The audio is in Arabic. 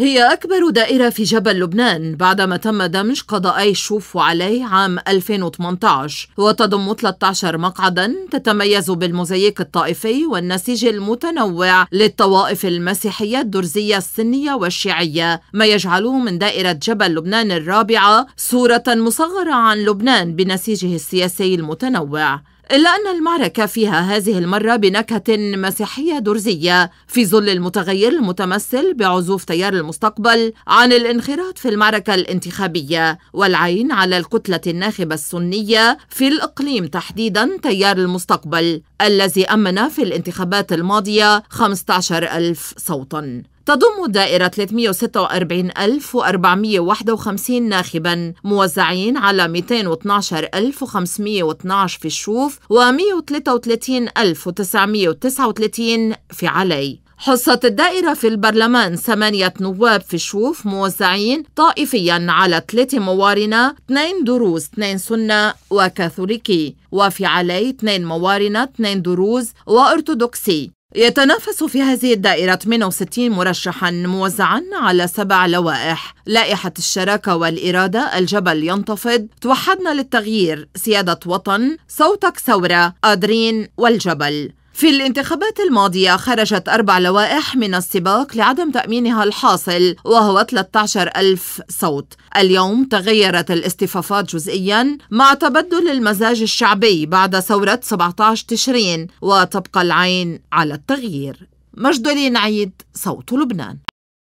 هي أكبر دائرة في جبل لبنان بعدما تم دمج قضائي الشوف وعلي عام 2018 وتضم 13 مقعدا تتميز بالموزاييك الطائفي والنسيج المتنوع للطوائف المسيحية الدرزية السنية والشيعية ما يجعله من دائرة جبل لبنان الرابعة صورة مصغرة عن لبنان بنسيجه السياسي المتنوع إلا أن المعركة فيها هذه المرة بنكهة مسيحية درزية في ظل المتغير المتمثل بعزوف تيار المستقبل عن الانخراط في المعركة الانتخابية والعين على الكتلة الناخبة السنية في الإقليم تحديدا تيار المستقبل الذي أمن في الانتخابات الماضية 15 ألف صوتاً تضم الدائرة 346451 ناخبا موزعين على 212512 في الشوف و 133939 في علي حصة الدائرة في البرلمان ثمانية نواب في الشوف موزعين طائفيا على ثلاثة موارنة اثنين دروز اثنين سنة وكاثوليكي وفي علي اثنين موارنة اثنين دروز وأرثوذكسي يتنافس في هذه الدائرة 68 مرشحا موزعا على سبع لوائح لائحة الشراكة والإرادة الجبل ينتفض توحدنا للتغيير سيادة وطن صوتك ثورة قادرين والجبل في الانتخابات الماضية خرجت أربع لوائح من السباق لعدم تأمينها الحاصل وهو 13 ألف صوت اليوم تغيرت الاصطفافات جزئيا مع تبدل المزاج الشعبي بعد ثورة 17 تشرين وتبقى العين على التغيير مجد عيد صوت لبنان